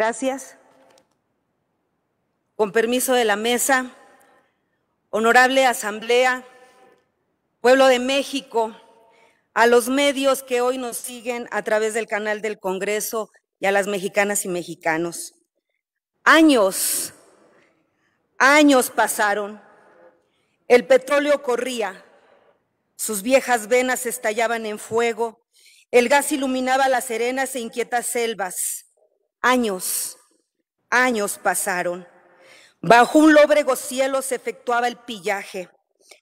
Gracias. Con permiso de la mesa, honorable Asamblea, pueblo de México, a los medios que hoy nos siguen a través del canal del Congreso y a las mexicanas y mexicanos. Años, años pasaron, el petróleo corría, sus viejas venas estallaban en fuego, el gas iluminaba las serenas e inquietas selvas, Años, años pasaron. Bajo un lóbrego cielo se efectuaba el pillaje.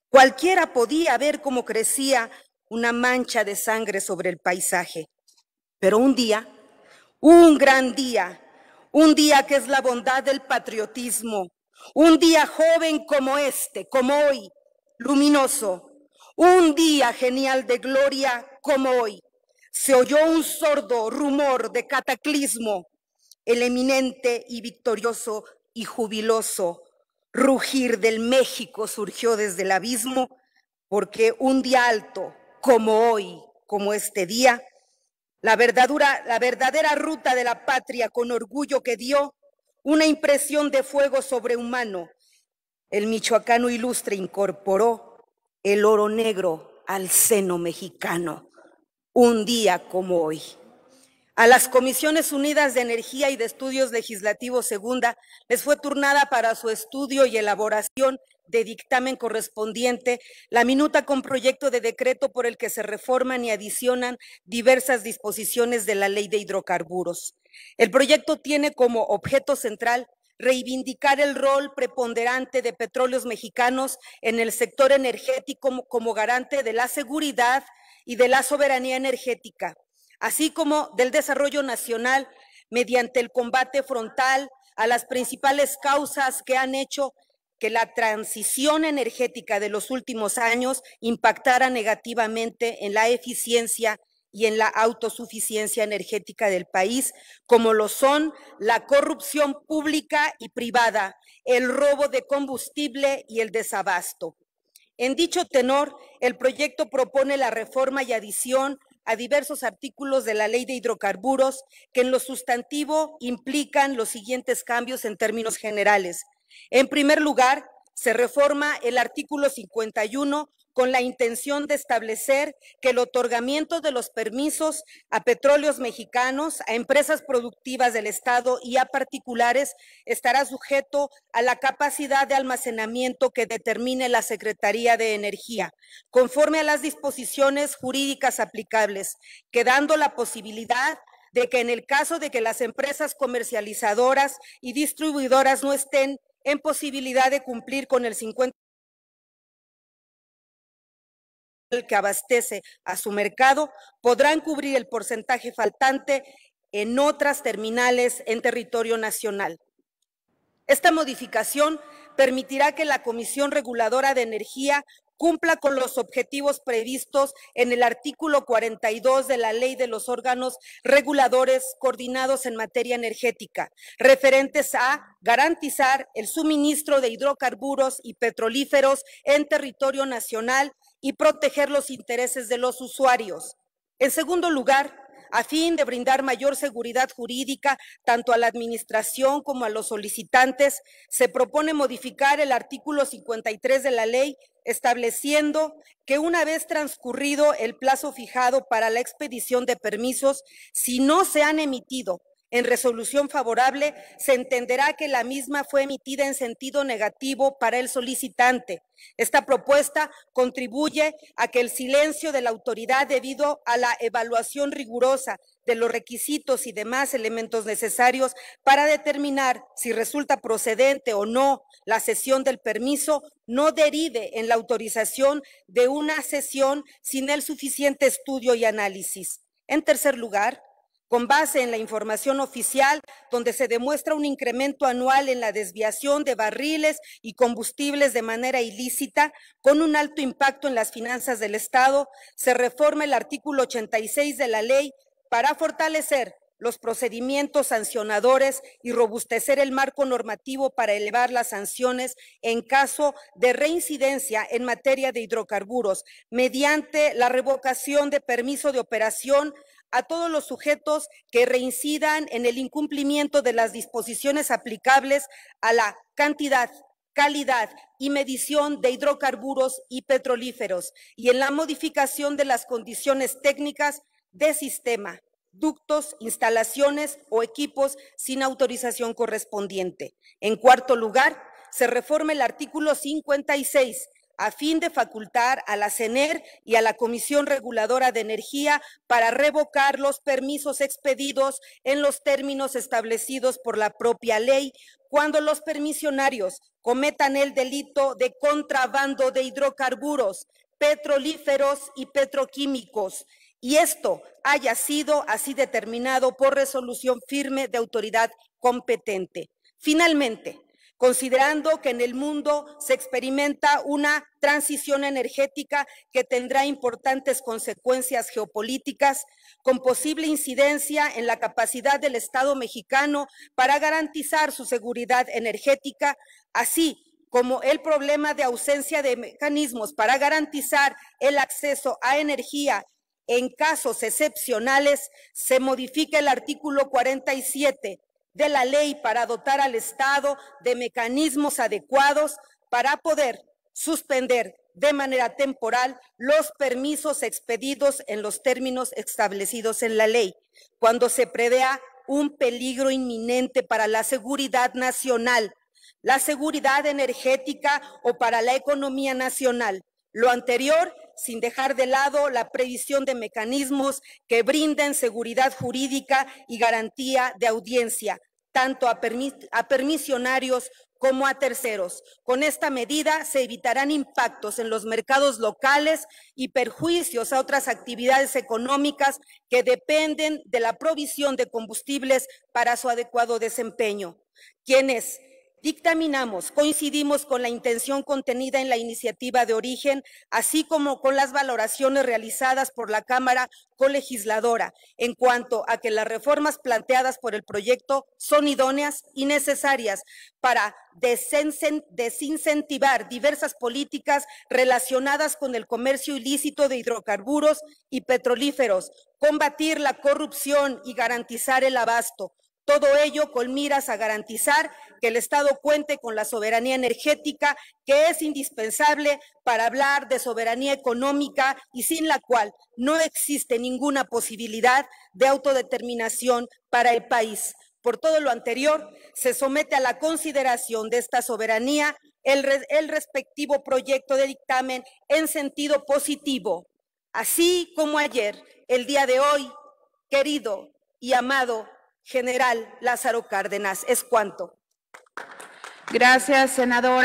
Cualquiera podía ver cómo crecía una mancha de sangre sobre el paisaje. Pero un día, un gran día, un día que es la bondad del patriotismo, un día joven como este, como hoy, luminoso, un día genial de gloria como hoy. Se oyó un sordo rumor de cataclismo, el eminente y victorioso y jubiloso rugir del México surgió desde el abismo, porque un día alto, como hoy, como este día, la verdadera, ruta de la patria con orgullo que dio una impresión de fuego sobrehumano, el michoacano ilustre incorporó el oro negro al seno mexicano, un día como hoy. A las Comisiones Unidas de Energía y de Estudios Legislativos Segunda les fue turnada para su estudio y elaboración de dictamen correspondiente la minuta con proyecto de decreto por el que se reforman y adicionan diversas disposiciones de la Ley de Hidrocarburos. El proyecto tiene como objeto central reivindicar el rol preponderante de petróleos mexicanos en el sector energético como, garante de la seguridad y de la soberanía energética así como del desarrollo nacional mediante el combate frontal a las principales causas que han hecho que la transición energética de los últimos años impactara negativamente en la eficiencia y en la autosuficiencia energética del país, como lo son la corrupción pública y privada, el robo de combustible y el desabasto. En dicho tenor, el proyecto propone la reforma y adición a diversos artículos de la Ley de Hidrocarburos que en lo sustantivo implican los siguientes cambios en términos generales. En primer lugar, se reforma el artículo 51 con la intención de establecer que el otorgamiento de los permisos a petróleos mexicanos, a empresas productivas del Estado y a particulares estará sujeto a la capacidad de almacenamiento que determine la Secretaría de Energía, conforme a las disposiciones jurídicas aplicables, quedando la posibilidad de que en el caso de que las empresas comercializadoras y distribuidoras no estén en posibilidad de cumplir con el 50 que abastece a su mercado podrán cubrir el porcentaje faltante en otras terminales en territorio nacional. Esta modificación permitirá que la Comisión Reguladora de Energía cumpla con los objetivos previstos en el artículo 42 de la Ley de los órganos reguladores coordinados en materia energética, referentes a garantizar el suministro de hidrocarburos y petrolíferos en territorio nacional y proteger los intereses de los usuarios. En segundo lugar, a fin de brindar mayor seguridad jurídica tanto a la Administración como a los solicitantes, se propone modificar el artículo 53 de la ley estableciendo que una vez transcurrido el plazo fijado para la expedición de permisos, si no se han emitido en resolución favorable se entenderá que la misma fue emitida en sentido negativo para el solicitante. Esta propuesta contribuye a que el silencio de la autoridad debido a la evaluación rigurosa de los requisitos y demás elementos necesarios para determinar si resulta procedente o no la cesión del permiso no derive en la autorización de una cesión sin el suficiente estudio y análisis. En tercer lugar, con base en la información oficial, donde se demuestra un incremento anual en la desviación de barriles y combustibles de manera ilícita, con un alto impacto en las finanzas del Estado, se reforma el artículo 86 de la ley para fortalecer los procedimientos sancionadores y robustecer el marco normativo para elevar las sanciones en caso de reincidencia en materia de hidrocarburos mediante la revocación de permiso de operación a todos los sujetos que reincidan en el incumplimiento de las disposiciones aplicables a la cantidad, calidad y medición de hidrocarburos y petrolíferos y en la modificación de las condiciones técnicas de sistema, ductos, instalaciones o equipos sin autorización correspondiente. En cuarto lugar, se reforma el artículo 56 a fin de facultar a la CENER y a la Comisión Reguladora de Energía para revocar los permisos expedidos en los términos establecidos por la propia ley cuando los permisionarios cometan el delito de contrabando de hidrocarburos, petrolíferos y petroquímicos y esto haya sido así determinado por resolución firme de autoridad competente. Finalmente, considerando que en el mundo se experimenta una transición energética que tendrá importantes consecuencias geopolíticas, con posible incidencia en la capacidad del Estado mexicano para garantizar su seguridad energética, así como el problema de ausencia de mecanismos para garantizar el acceso a energía en casos excepcionales, se modifica el artículo 47 de la ley para dotar al Estado de mecanismos adecuados para poder suspender de manera temporal los permisos expedidos en los términos establecidos en la ley, cuando se prevea un peligro inminente para la seguridad nacional, la seguridad energética o para la economía nacional. Lo anterior sin dejar de lado la previsión de mecanismos que brinden seguridad jurídica y garantía de audiencia, tanto a, permisionarios como a terceros. Con esta medida se evitarán impactos en los mercados locales y perjuicios a otras actividades económicas que dependen de la provisión de combustibles para su adecuado desempeño. Quienes Dictaminamos, coincidimos con la intención contenida en la iniciativa de origen, así como con las valoraciones realizadas por la Cámara colegisladora en cuanto a que las reformas planteadas por el proyecto son idóneas y necesarias para desincentivar diversas políticas relacionadas con el comercio ilícito de hidrocarburos y petrolíferos, combatir la corrupción y garantizar el abasto todo ello con miras a garantizar que el Estado cuente con la soberanía energética que es indispensable para hablar de soberanía económica y sin la cual no existe ninguna posibilidad de autodeterminación para el país. Por todo lo anterior, se somete a la consideración de esta soberanía el, el respectivo proyecto de dictamen en sentido positivo, así como ayer, el día de hoy, querido y amado general Lázaro Cárdenas. Es cuanto. Gracias, senadora.